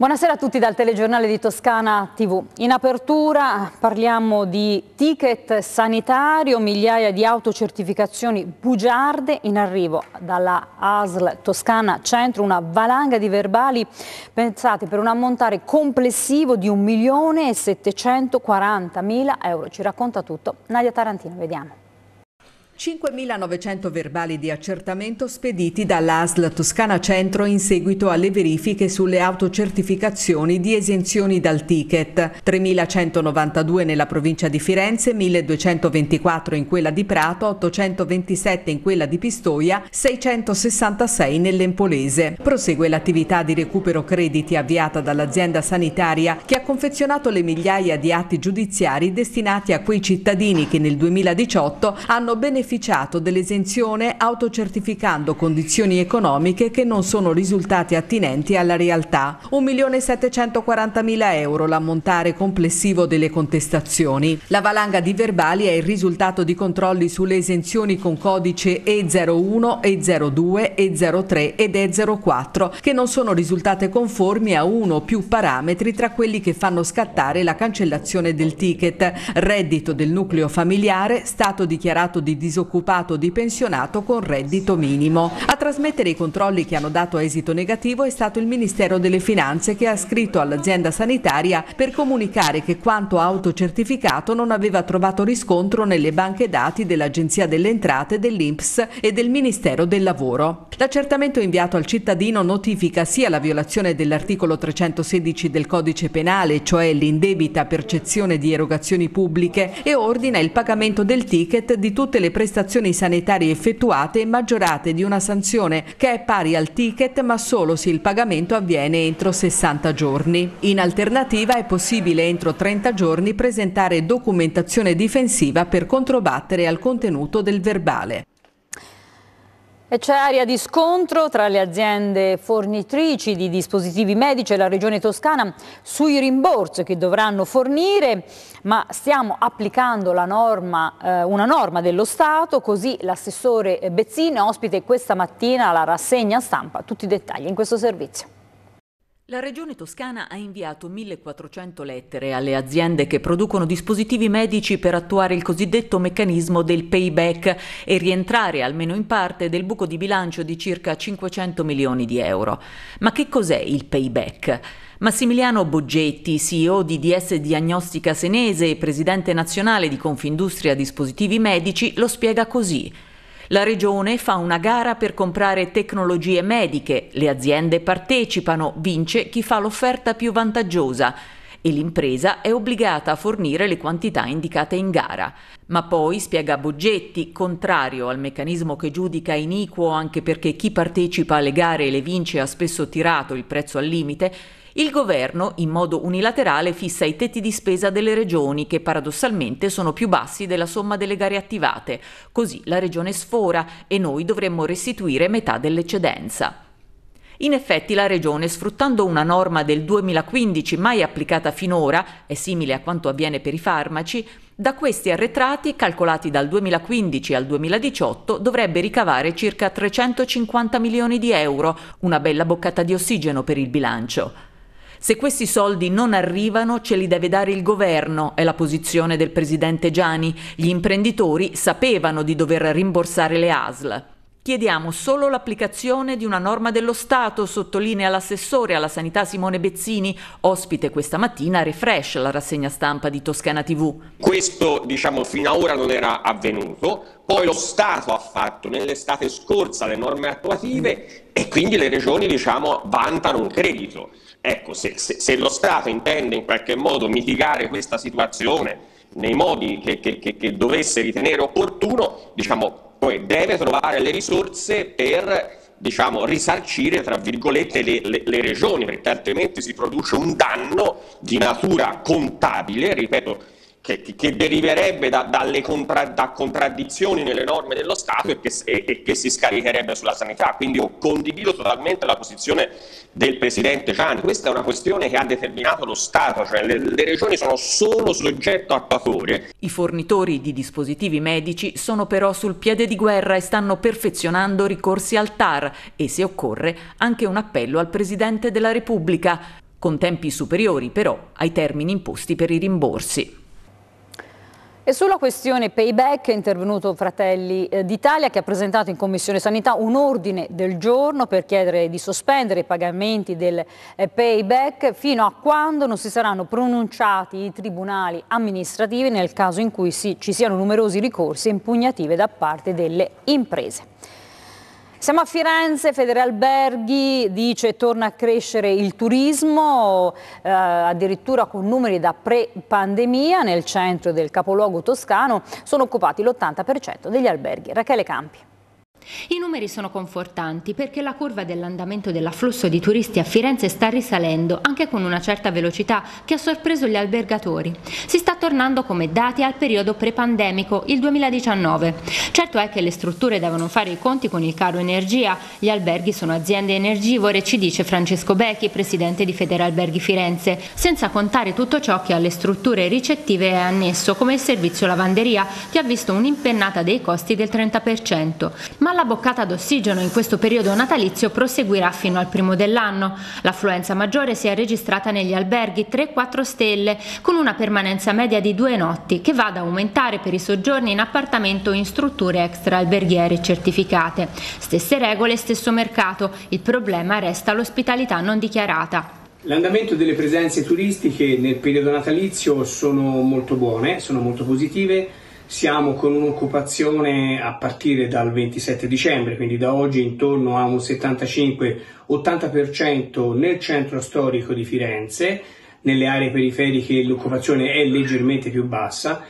Buonasera a tutti dal telegiornale di Toscana TV. In apertura parliamo di ticket sanitario, migliaia di autocertificazioni bugiarde in arrivo dalla ASL Toscana Centro, una valanga di verbali pensati per un ammontare complessivo di 1.740.000 euro. Ci racconta tutto Nadia Tarantino, vediamo. 5.900 verbali di accertamento spediti dall'ASL Toscana Centro in seguito alle verifiche sulle autocertificazioni di esenzioni dal ticket, 3.192 nella provincia di Firenze, 1.224 in quella di Prato, 827 in quella di Pistoia, 666 nell'Empolese. Prosegue l'attività di recupero crediti avviata dall'azienda sanitaria che ha confezionato le migliaia di atti giudiziari destinati a quei cittadini che nel 2018 hanno beneficiato beneficiato dell'esenzione autocertificando condizioni economiche che non sono risultate attinenti alla realtà. 1.740.000 euro l'ammontare complessivo delle contestazioni. La valanga di verbali è il risultato di controlli sulle esenzioni con codice E01, E02, E03 ed E04 che non sono risultate conformi a uno o più parametri tra quelli che fanno scattare la cancellazione del ticket, reddito del nucleo familiare, stato dichiarato di disoccupazione disoccupato di pensionato con reddito minimo. A trasmettere i controlli che hanno dato esito negativo è stato il Ministero delle Finanze che ha scritto all'azienda sanitaria per comunicare che quanto autocertificato non aveva trovato riscontro nelle banche dati dell'Agenzia delle Entrate, dell'INPS e del Ministero del Lavoro. L'accertamento inviato al cittadino notifica sia la violazione dell'articolo 316 del Codice Penale, cioè l'indebita percezione di erogazioni pubbliche, e ordina il pagamento del ticket di tutte le prestazioni prestazioni sanitarie effettuate maggiorate di una sanzione che è pari al ticket ma solo se il pagamento avviene entro 60 giorni. In alternativa è possibile entro 30 giorni presentare documentazione difensiva per controbattere al contenuto del verbale. E c'è aria di scontro tra le aziende fornitrici di dispositivi medici e la regione toscana sui rimborsi che dovranno fornire, ma stiamo applicando norma, eh, una norma dello Stato, così l'assessore Bezzini ospite questa mattina la rassegna stampa, tutti i dettagli in questo servizio. La Regione Toscana ha inviato 1400 lettere alle aziende che producono dispositivi medici per attuare il cosiddetto meccanismo del payback e rientrare almeno in parte del buco di bilancio di circa 500 milioni di euro. Ma che cos'è il payback? Massimiliano Boggetti, CEO di DS Diagnostica Senese e presidente nazionale di Confindustria Dispositivi Medici, lo spiega così. La regione fa una gara per comprare tecnologie mediche, le aziende partecipano, vince chi fa l'offerta più vantaggiosa e l'impresa è obbligata a fornire le quantità indicate in gara. Ma poi, spiega Boggetti, contrario al meccanismo che giudica iniquo anche perché chi partecipa alle gare e le vince ha spesso tirato il prezzo al limite, il governo, in modo unilaterale, fissa i tetti di spesa delle regioni, che paradossalmente sono più bassi della somma delle gare attivate. Così la regione sfora e noi dovremmo restituire metà dell'eccedenza. In effetti la Regione, sfruttando una norma del 2015 mai applicata finora, è simile a quanto avviene per i farmaci, da questi arretrati, calcolati dal 2015 al 2018, dovrebbe ricavare circa 350 milioni di euro, una bella boccata di ossigeno per il bilancio. Se questi soldi non arrivano ce li deve dare il governo, è la posizione del presidente Giani. Gli imprenditori sapevano di dover rimborsare le ASL. Chiediamo solo l'applicazione di una norma dello Stato, sottolinea l'assessore alla sanità Simone Bezzini, ospite questa mattina Refresh, la rassegna stampa di Toscana TV. Questo, diciamo, fino ad ora non era avvenuto. Poi lo Stato ha fatto nell'estate scorsa le norme attuative e quindi le regioni diciamo, vantano un credito. Ecco, se, se, se, lo Stato intende in qualche modo mitigare questa situazione nei modi che, che, che, che dovesse ritenere opportuno, diciamo, poi deve trovare le risorse per diciamo, risarcire tra virgolette le, le, le, regioni, perché altrimenti si produce un danno di natura contabile, ripeto, che, che deriverebbe da, dalle contra, da contraddizioni nelle norme dello Stato e che, e che, si scaricherebbe sulla sanità. Quindi io condivido totalmente la posizione del Presidente Gianni. Questa è una questione che ha determinato lo Stato, cioè le, le regioni sono solo soggetto attuatore. I fornitori di dispositivi medici sono però sul piede di guerra e stanno perfezionando ricorsi al TAR e, se occorre, anche un appello al Presidente della Repubblica con tempi superiori però ai termini imposti per i rimborsi. E sulla questione payback è intervenuto Fratelli eh, d'Italia che ha presentato in Commissione Sanità un ordine del giorno per chiedere di sospendere i pagamenti del eh, payback fino a quando non si saranno pronunciati i tribunali amministrativi nel caso in cui ci siano numerosi ricorsi e impugnative da parte delle imprese. Siamo a Firenze, Federalberghi dice che torna a crescere il turismo, eh, addirittura con numeri da pre-pandemia, nel centro del capoluogo toscano sono occupati l'80% degli alberghi. Rachele Campi. I numeri sono confortanti perché la curva dell'andamento dell'afflusso di turisti a Firenze sta risalendo anche con una certa velocità che ha sorpreso gli albergatori. Si sta tornando come dati al periodo pre-pandemico, il 2019. Certo è che le strutture devono fare i conti con il caro energia, gli alberghi sono aziende energivore, ci dice Francesco Becchi, presidente di Federalberghi Firenze, senza contare tutto ciò che alle strutture ricettive è annesso come il servizio lavanderia che ha visto un'impennata dei costi del 30%. Ma la la boccata d'ossigeno in questo periodo natalizio proseguirà fino al primo dell'anno. L'affluenza maggiore si è registrata negli alberghi 3-4 stelle, con una permanenza media di due notti, che va ad aumentare per i soggiorni in appartamento in strutture extra-alberghiere certificate. Stesse regole, stesso mercato. Il problema resta l'ospitalità non dichiarata. L'andamento delle presenze turistiche nel periodo natalizio sono molto buone, sono molto positive siamo con un'occupazione a partire dal 27 dicembre, quindi da oggi intorno a un 75-80% nel centro storico di Firenze, nelle aree periferiche l'occupazione è leggermente più bassa.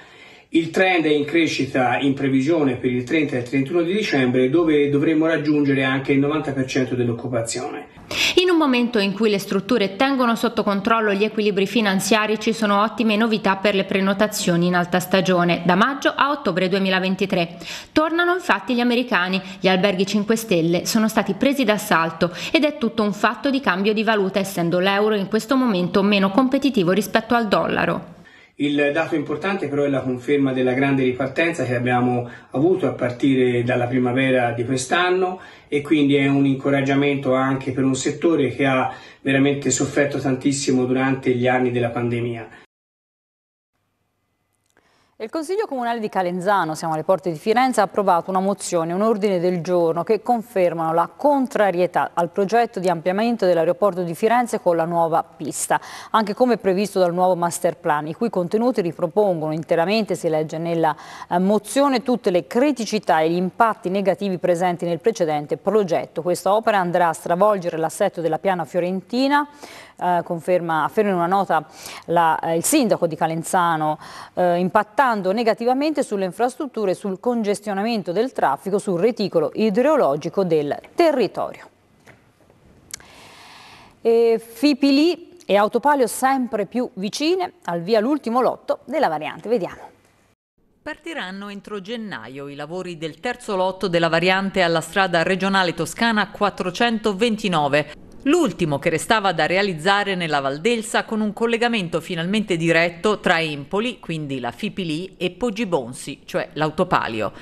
Il trend è in crescita in previsione per il 30 e il 31 di dicembre dove dovremmo raggiungere anche il 90% dell'occupazione. In un momento in cui le strutture tengono sotto controllo gli equilibri finanziari ci sono ottime novità per le prenotazioni in alta stagione, da maggio a ottobre 2023. Tornano infatti gli americani, gli alberghi 5 Stelle sono stati presi d'assalto ed è tutto un fatto di cambio di valuta essendo l'euro in questo momento meno competitivo rispetto al dollaro. Il dato importante però è la conferma della grande ripartenza che abbiamo avuto a partire dalla primavera di quest'anno e quindi è un incoraggiamento anche per un settore che ha veramente sofferto tantissimo durante gli anni della pandemia. Il Consiglio Comunale di Calenzano, siamo alle porte di Firenze, ha approvato una mozione, un ordine del giorno che confermano la contrarietà al progetto di ampliamento dell'aeroporto di Firenze con la nuova pista, anche come previsto dal nuovo master plan, i cui contenuti ripropongono interamente, si legge nella eh, mozione, tutte le criticità e gli impatti negativi presenti nel precedente progetto. Questa opera andrà a stravolgere l'assetto della piana fiorentina, eh, conferma, afferma in una nota la, eh, il sindaco di Calenzano, eh, impattando negativamente sulle infrastrutture, sul congestionamento del traffico, sul reticolo idrologico del territorio. E Fipili e Autopalio sempre più vicine, al via l'ultimo lotto della variante, vediamo. Partiranno entro gennaio i lavori del terzo lotto della variante alla strada regionale toscana 429 L'ultimo che restava da realizzare nella Valdelsa con un collegamento finalmente diretto tra Empoli, quindi la Fipili, e Poggibonsi, cioè l'autopalio.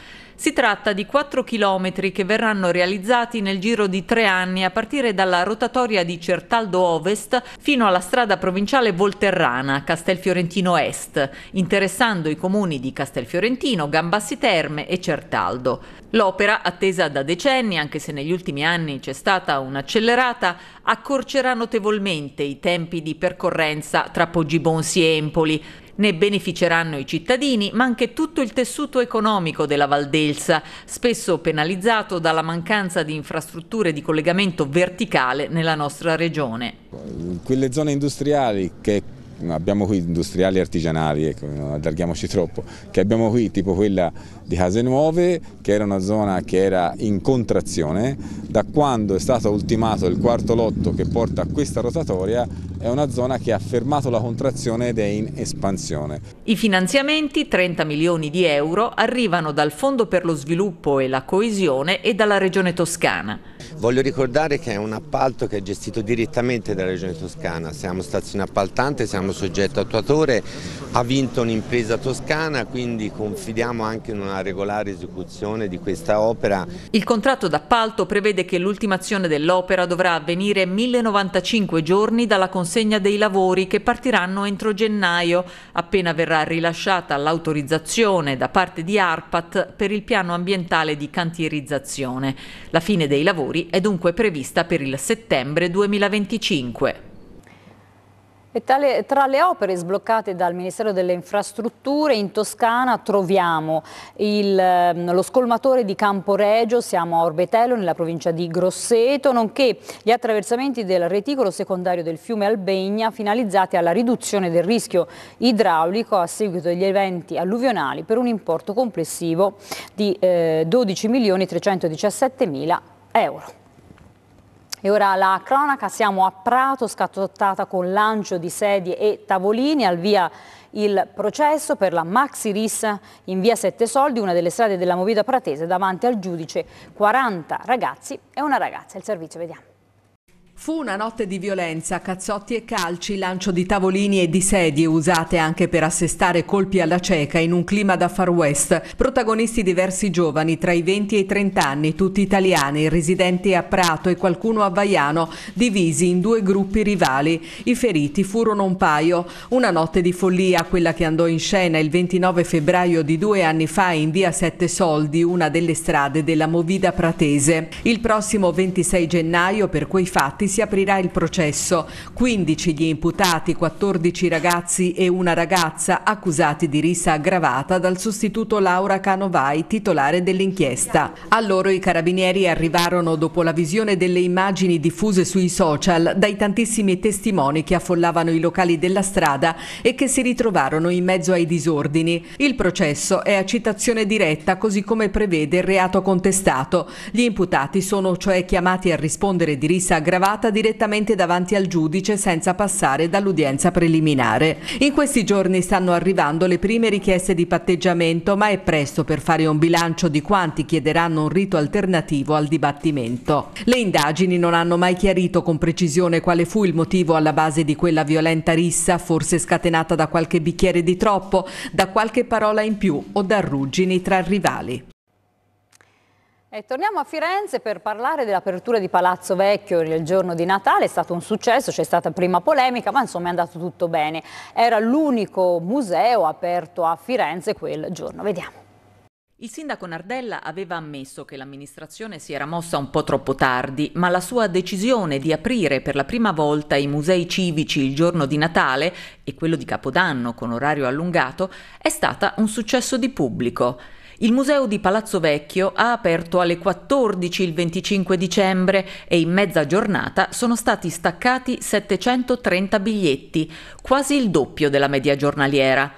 Si tratta di 4 chilometri che verranno realizzati nel giro di tre anni a partire dalla rotatoria di Certaldo Ovest fino alla strada provinciale Volterrana, Castelfiorentino Est, interessando i comuni di Castelfiorentino, Gambassi Terme e Certaldo. L'opera, attesa da decenni, anche se negli ultimi anni c'è stata un'accelerata, accorcerà notevolmente i tempi di percorrenza tra Poggibonsi e Empoli ne beneficeranno i cittadini, ma anche tutto il tessuto economico della Valdelsa, spesso penalizzato dalla mancanza di infrastrutture di collegamento verticale nella nostra regione. Quelle zone industriali che abbiamo qui, industriali e artigianali, ecco, non allarghiamoci troppo, che abbiamo qui, tipo quella di case nuove, che era una zona che era in contrazione. Da quando è stato ultimato il quarto lotto che porta a questa rotatoria, è una zona che ha fermato la contrazione ed è in espansione. I finanziamenti, 30 milioni di euro, arrivano dal Fondo per lo sviluppo e la coesione e dalla Regione Toscana. Voglio ricordare che è un appalto che è gestito direttamente dalla Regione Toscana, siamo stazione appaltante, siamo soggetto attuatore, ha vinto un'impresa toscana, quindi confidiamo anche in una regolare esecuzione di questa opera. Il contratto d'appalto prevede che l'ultimazione dell'opera dovrà avvenire 1095 giorni dalla consegna dei lavori che partiranno entro gennaio, appena verrà rilasciata l'autorizzazione da parte di ARPAT per il piano ambientale di cantierizzazione. La fine dei lavori è dunque prevista per il settembre 2025. E tale, tra le opere sbloccate dal Ministero delle Infrastrutture in Toscana troviamo il, ehm, lo scolmatore di Camporegio, siamo a Orbetello nella provincia di Grosseto, nonché gli attraversamenti del reticolo secondario del fiume Albegna finalizzati alla riduzione del rischio idraulico a seguito degli eventi alluvionali per un importo complessivo di eh, 12 euro. E ora la cronaca, siamo a Prato, scattottata con lancio di sedie e tavolini, al via il processo per la Maxi Ris in via Sette Soldi, una delle strade della Movida Pratese, davanti al giudice 40 ragazzi e una ragazza. Il servizio, vediamo. Fu una notte di violenza, cazzotti e calci, lancio di tavolini e di sedie usate anche per assestare colpi alla cieca in un clima da far west. Protagonisti diversi giovani tra i 20 e i 30 anni, tutti italiani, residenti a Prato e qualcuno a Vaiano, divisi in due gruppi rivali. I feriti furono un paio. Una notte di follia, quella che andò in scena il 29 febbraio di due anni fa in via Sette Soldi, una delle strade della Movida Pratese. Il prossimo 26 gennaio per quei fatti si aprirà il processo. 15 gli imputati, 14 ragazzi e una ragazza accusati di rissa aggravata dal sostituto Laura Canovai, titolare dell'inchiesta. A loro i carabinieri arrivarono dopo la visione delle immagini diffuse sui social dai tantissimi testimoni che affollavano i locali della strada e che si ritrovarono in mezzo ai disordini. Il processo è a citazione diretta così come prevede il reato contestato. Gli imputati sono cioè chiamati a rispondere di rissa aggravata presentata direttamente davanti al giudice senza passare dall'udienza preliminare. In questi giorni stanno arrivando le prime richieste di patteggiamento, ma è presto per fare un bilancio di quanti chiederanno un rito alternativo al dibattimento. Le indagini non hanno mai chiarito con precisione quale fu il motivo alla base di quella violenta rissa, forse scatenata da qualche bicchiere di troppo, da qualche parola in più o da ruggini tra rivali. E torniamo a Firenze per parlare dell'apertura di Palazzo Vecchio il giorno di Natale, è stato un successo, c'è stata prima polemica, ma insomma è andato tutto bene. Era l'unico museo aperto a Firenze quel giorno, vediamo. Il sindaco Nardella aveva ammesso che l'amministrazione si era mossa un po' troppo tardi, ma la sua decisione di aprire per la prima volta i musei civici il giorno di Natale e quello di Capodanno con orario allungato è stata un successo di pubblico. Il museo di Palazzo Vecchio ha aperto alle 14 il 25 dicembre e in mezza giornata sono stati staccati 730 biglietti, quasi il doppio della media giornaliera.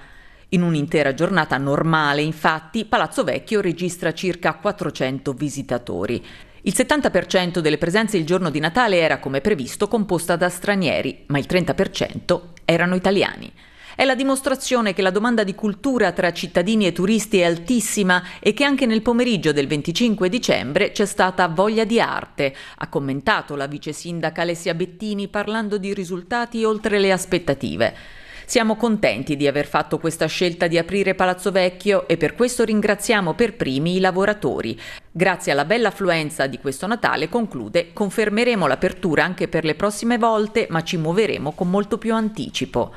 In un'intera giornata normale, infatti, Palazzo Vecchio registra circa 400 visitatori. Il 70% delle presenze il giorno di Natale era, come previsto, composta da stranieri, ma il 30% erano italiani. È la dimostrazione che la domanda di cultura tra cittadini e turisti è altissima e che anche nel pomeriggio del 25 dicembre c'è stata voglia di arte, ha commentato la vice sindaca Alessia Bettini parlando di risultati oltre le aspettative. Siamo contenti di aver fatto questa scelta di aprire Palazzo Vecchio e per questo ringraziamo per primi i lavoratori. Grazie alla bella affluenza di questo Natale, conclude, confermeremo l'apertura anche per le prossime volte, ma ci muoveremo con molto più anticipo.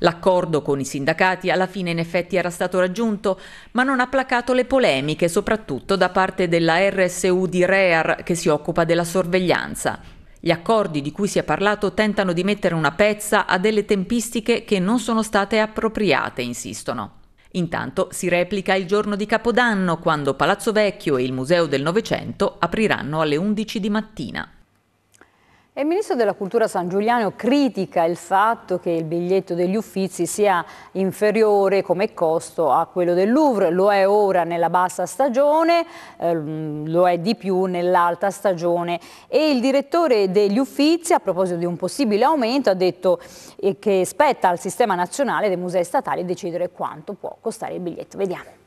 L'accordo con i sindacati alla fine in effetti era stato raggiunto, ma non ha placato le polemiche, soprattutto da parte della RSU di Rear che si occupa della sorveglianza. Gli accordi di cui si è parlato tentano di mettere una pezza a delle tempistiche che non sono state appropriate, insistono. Intanto si replica il giorno di Capodanno, quando Palazzo Vecchio e il Museo del Novecento apriranno alle 11 di mattina il ministro della cultura San Giuliano critica il fatto che il biglietto degli Uffizi sia inferiore come costo a quello del Louvre, lo è ora nella bassa stagione, ehm, lo è di più nell'alta stagione e il direttore degli Uffizi a proposito di un possibile aumento ha detto eh, che spetta al sistema nazionale dei musei statali decidere quanto può costare il biglietto. Vediamo.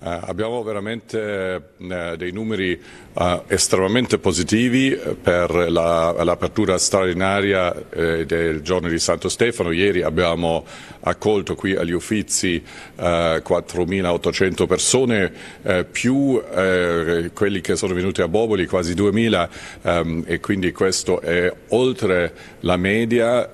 Eh, abbiamo veramente eh, dei numeri eh, estremamente positivi per l'apertura la, straordinaria del giorno di Santo Stefano. Ieri abbiamo accolto qui agli Uffizi 4.800 persone, più quelli che sono venuti a Boboli, quasi 2.000, ehm, e quindi questo è oltre la media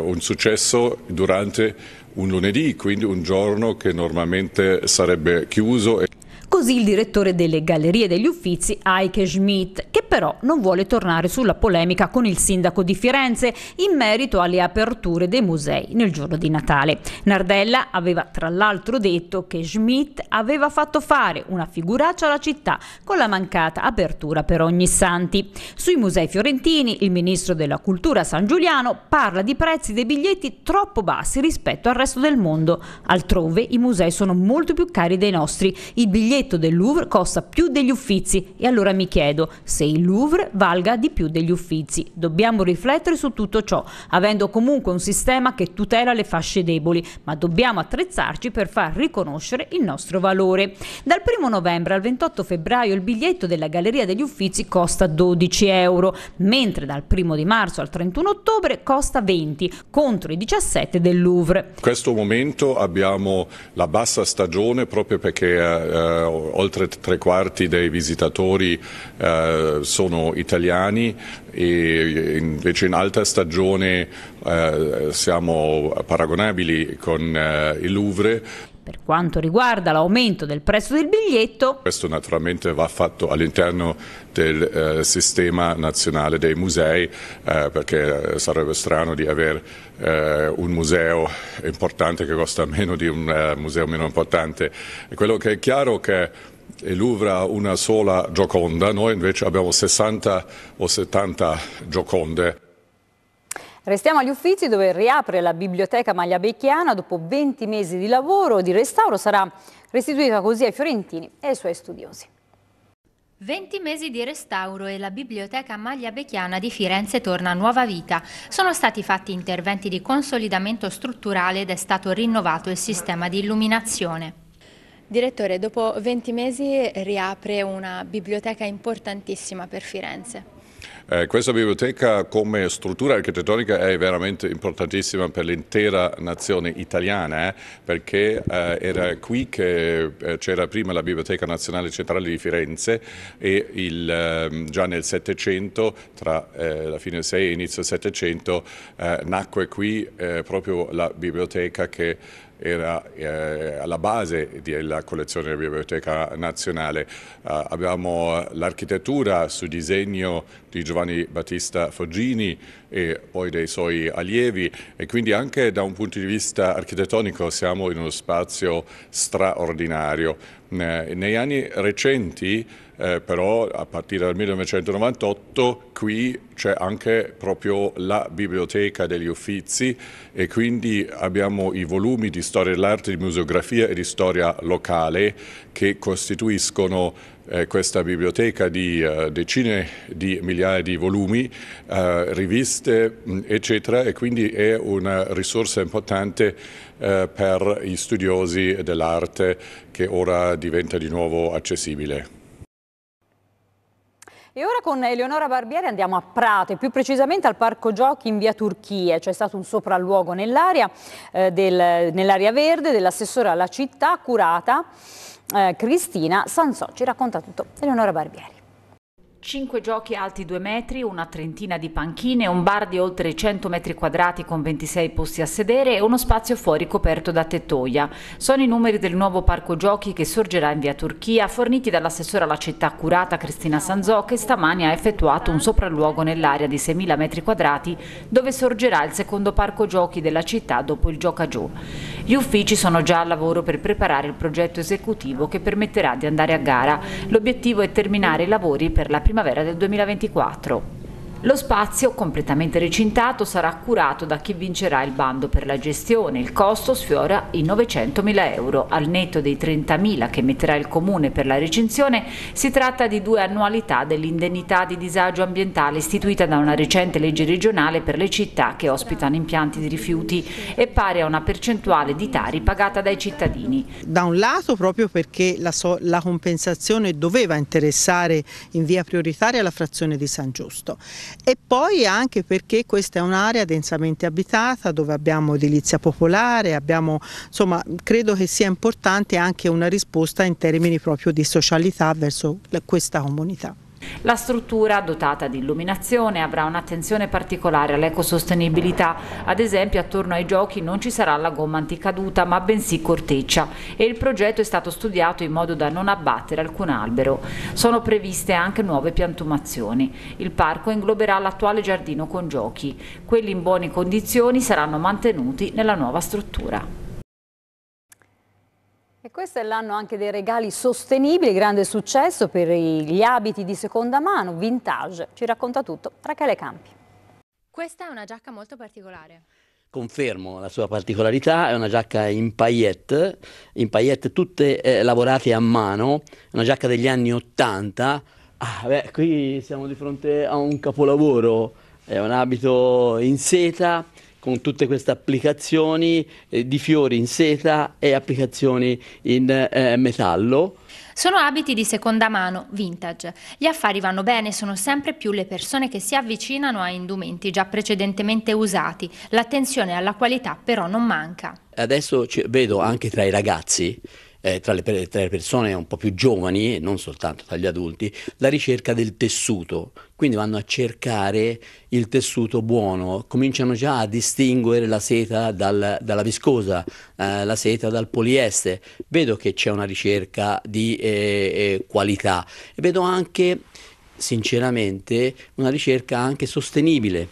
un successo durante un lunedì, quindi un giorno che normalmente sarebbe chiuso. Così il direttore delle Gallerie degli Uffizi, Eike Schmidt, che però non vuole tornare sulla polemica con il sindaco di Firenze in merito alle aperture dei musei nel giorno di Natale. Nardella aveva tra l'altro detto che Schmidt aveva fatto fare una figuraccia alla città con la mancata apertura per ogni santi. Sui musei fiorentini il ministro della cultura San Giuliano parla di prezzi dei biglietti troppo bassi rispetto al resto del mondo. Altrove i musei sono molto più cari dei nostri. Il biglietto del Louvre costa più degli uffizi e allora mi chiedo se il Louvre valga di più degli Uffizi. Dobbiamo riflettere su tutto ciò, avendo comunque un sistema che tutela le fasce deboli, ma dobbiamo attrezzarci per far riconoscere il nostro valore. Dal 1 novembre al 28 febbraio il biglietto della Galleria degli Uffizi costa 12 euro, mentre dal 1 di marzo al 31 ottobre costa 20 contro i 17 del Louvre. In questo momento abbiamo la bassa stagione proprio perché eh, eh oltre tre quarti dei visitatori eh, sono sono italiani e invece in alta stagione eh, siamo paragonabili con eh, il Louvre. Per quanto riguarda l'aumento del prezzo del biglietto, questo naturalmente va fatto all'interno del eh, sistema nazionale dei musei, eh, perché eh, sarebbe strano di avere eh, un museo importante che costa meno di un eh, museo meno importante. Quello che è chiaro è che e Louvre ha una sola Gioconda, noi invece abbiamo 60 o 70 Gioconde. Restiamo agli Uffizi dove riapre la biblioteca magliabecchiana dopo 20 mesi di lavoro di restauro sarà restituita così ai fiorentini e ai suoi studiosi. 20 mesi di restauro e la biblioteca Magliabecchiana di Firenze torna a nuova vita. Sono stati fatti interventi di consolidamento strutturale ed è stato rinnovato il sistema di illuminazione. Direttore, dopo 20 mesi riapre una biblioteca importantissima per Firenze. Eh, questa biblioteca come struttura architettonica è veramente importantissima per l'intera nazione italiana eh, perché eh, era qui che eh, c'era prima la Biblioteca Nazionale Centrale di Firenze e il, ehm, già nel Settecento, tra eh, la fine del 6 e inizio del Settecento, eh, nacque qui proprio la biblioteca che era eh, alla base della collezione della Biblioteca Nazionale. Eh, abbiamo l'architettura su disegno di Giovanni Battista Foggini e poi dei suoi allievi e quindi anche da un punto di vista architettonico siamo in uno spazio straordinario. Nei anni recenti eh, però a partire dal 1998 qui c'è anche proprio la biblioteca degli Uffizi e quindi abbiamo i volumi di storia dell'arte, di museografia e di storia locale che costituiscono eh, questa biblioteca di eh, decine di migliaia di volumi, eh, riviste eccetera e quindi è una risorsa importante eh, per gli studiosi dell'arte che ora diventa di nuovo accessibile. E ora con Eleonora Barbieri andiamo a Prato e più precisamente al Parco Giochi in via Turchia. C'è stato un sopralluogo nell'area eh, nell verde dell'assessore alla città curata eh, Cristina Sansò. Ci racconta tutto Eleonora Barbieri. Cinque giochi alti due metri, una trentina di panchine, un bar di oltre 100 metri quadrati con 26 posti a sedere e uno spazio fuori coperto da tettoia. Sono i numeri del nuovo parco giochi che sorgerà in via Turchia, forniti dall'assessore alla città curata Cristina Sanzò che stamani ha effettuato un sopralluogo nell'area di 6.000 metri quadrati dove sorgerà il secondo parco giochi della città dopo il Gioca Giù. Gli uffici sono già al lavoro per preparare il progetto esecutivo che permetterà di andare a gara. L'obiettivo è terminare i lavori per la prima primavera del 2024. Lo spazio, completamente recintato, sarà curato da chi vincerà il bando per la gestione. Il costo sfiora i 900.000 euro. Al netto dei 30.000 che metterà il Comune per la recinzione, si tratta di due annualità dell'indennità di disagio ambientale istituita da una recente legge regionale per le città che ospitano impianti di rifiuti e pari a una percentuale di tari pagata dai cittadini. Da un lato proprio perché la, so la compensazione doveva interessare in via prioritaria la frazione di San Giusto e poi anche perché questa è un'area densamente abitata dove abbiamo edilizia popolare, abbiamo, insomma, credo che sia importante anche una risposta in termini proprio di socialità verso questa comunità. La struttura, dotata di illuminazione, avrà un'attenzione particolare all'ecosostenibilità. Ad esempio, attorno ai giochi non ci sarà la gomma anticaduta, ma bensì corteccia e il progetto è stato studiato in modo da non abbattere alcun albero. Sono previste anche nuove piantumazioni. Il parco ingloberà l'attuale giardino con giochi. Quelli in buone condizioni saranno mantenuti nella nuova struttura. E questo è l'anno anche dei regali sostenibili, grande successo per gli abiti di seconda mano, vintage. Ci racconta tutto Rachele Campi. Questa è una giacca molto particolare. Confermo la sua particolarità, è una giacca in paillette, in paillette tutte eh, lavorate a mano, una giacca degli anni Ottanta. Ah, beh, qui siamo di fronte a un capolavoro, è un abito in seta, con tutte queste applicazioni eh, di fiori in seta e applicazioni in eh, metallo. Sono abiti di seconda mano, vintage. Gli affari vanno bene, sono sempre più le persone che si avvicinano a indumenti già precedentemente usati. L'attenzione alla qualità però non manca. Adesso vedo anche tra i ragazzi eh, tra, le, tra, le, persone un po' più giovani e non soltanto tra gli adulti la ricerca del tessuto, quindi vanno a cercare il tessuto buono, cominciano già a distinguere la seta dal, dalla viscosa, eh, la seta dal polieste. vedo che c'è una ricerca di eh, eh, qualità e vedo anche sinceramente una ricerca anche sostenibile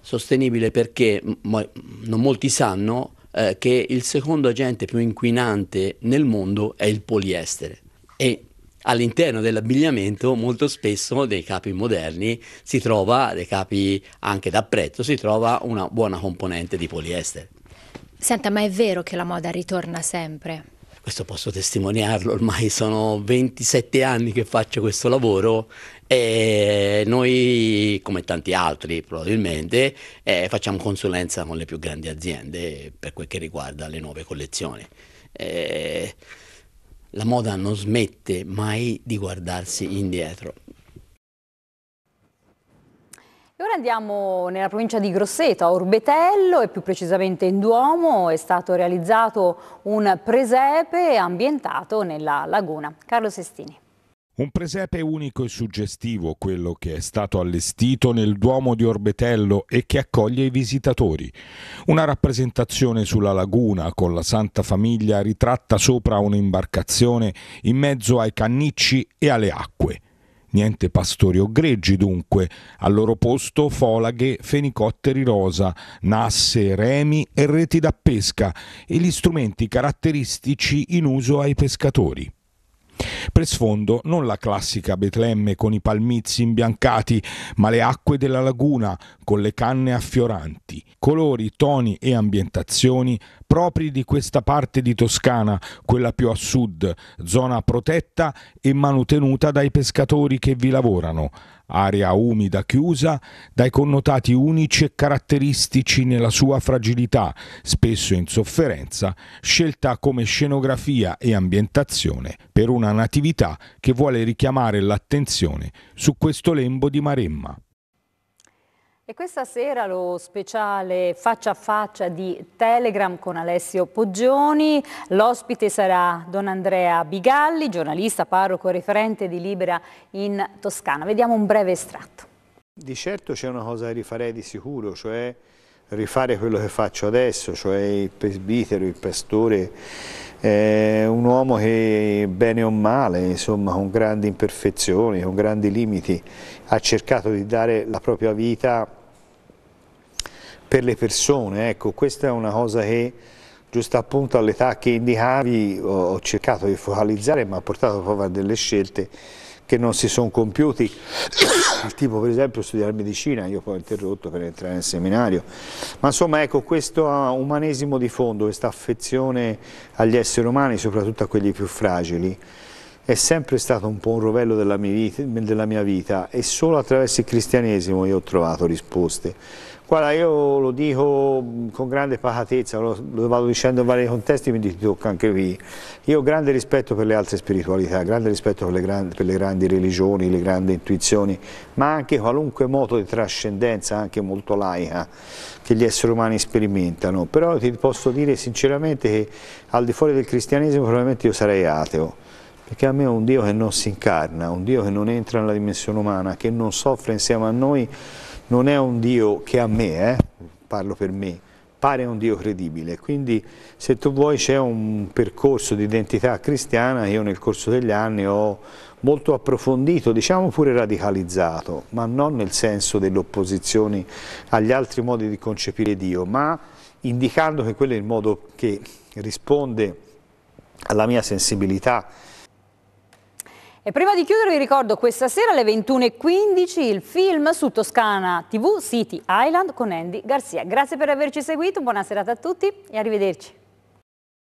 sostenibile perché non molti sanno eh, che il secondo agente più inquinante nel mondo è il poliestere. E all'interno dell'abbigliamento molto spesso dei capi moderni si trova, dei capi anche d'appretto, si trova una buona componente di poliestere. Senta, ma è vero che la moda ritorna sempre? questo posso testimoniarlo, ormai sono 27 anni che faccio questo lavoro e noi, come tanti altri probabilmente, eh, facciamo consulenza con le più grandi aziende per quel che riguarda le nuove collezioni. Eh, la moda non smette mai di guardarsi indietro ora andiamo nella provincia di Grosseto, a Orbetello e più precisamente in Duomo. È stato realizzato un presepe ambientato nella laguna. Carlo Sestini. Un presepe unico e suggestivo, quello che è stato allestito nel Duomo di Orbetello e che accoglie i visitatori. Una rappresentazione sulla laguna con la Santa Famiglia ritratta sopra un'imbarcazione in mezzo ai cannicci e alle acque. Niente pastori o greggi dunque, al loro posto folaghe, fenicotteri rosa, nasse, remi e reti da pesca e gli strumenti caratteristici in uso ai pescatori. Per sfondo non la classica Betlemme con i palmizi imbiancati, ma le acque della laguna con le canne affioranti, colori, toni e ambientazioni propri di questa parte di Toscana, quella più a sud, zona protetta e manutenuta dai pescatori che vi lavorano, area umida chiusa, dai connotati unici e caratteristici nella sua fragilità, spesso in sofferenza, scelta come scenografia e ambientazione per una natività che vuole richiamare l'attenzione su questo lembo di Maremma. E questa sera lo speciale faccia a faccia di Telegram con Alessio Poggioni. L'ospite sarà Don Andrea Bigalli, giornalista, parroco referente di Libera in Toscana. Vediamo un breve estratto. Di certo c'è una cosa che rifarei di sicuro, cioè rifare quello che faccio adesso, cioè il presbitero, il pastore, eh, un uomo che bene o male, insomma, con grandi imperfezioni, con grandi limiti, ha cercato di dare la propria vita per le persone, ecco questa è una cosa che giusto appunto all'età che indicavi ho cercato di focalizzare ma ha portato proprio a delle scelte che non si sono compiuti, tipo per esempio studiare medicina, io poi ho interrotto per entrare nel seminario, ma insomma ecco questo umanesimo di fondo, questa affezione agli esseri umani, soprattutto a quelli più fragili, è sempre stato un po' un rovello della mia, vita, della mia vita e solo attraverso il cristianesimo io ho trovato risposte. Guarda, io lo dico con grande pacatezza, lo, lo vado dicendo in vari contesti, quindi ti tocca anche qui. Io ho grande rispetto per le altre spiritualità, grande rispetto per le, grandi, per le grandi religioni, le grandi intuizioni, ma anche qualunque moto di trascendenza, anche molto laica, che gli esseri umani sperimentano. Però ti posso dire sinceramente che al di fuori del cristianesimo probabilmente io sarei ateo perché a me un Dio che non si incarna, un Dio che non entra nella dimensione umana, che non soffre insieme a noi, non è un Dio che a me, eh, parlo per me, pare un Dio credibile. Quindi se tu vuoi c'è un percorso di identità cristiana che io nel corso degli anni ho molto approfondito, diciamo pure radicalizzato, ma non nel senso delle opposizioni agli altri modi di concepire Dio, ma indicando che quello è il modo che risponde alla mia sensibilità e prima di chiudere vi ricordo questa sera alle 21.15 il film su Toscana TV City Island con Andy Garcia. Grazie per averci seguito, buona serata a tutti e arrivederci.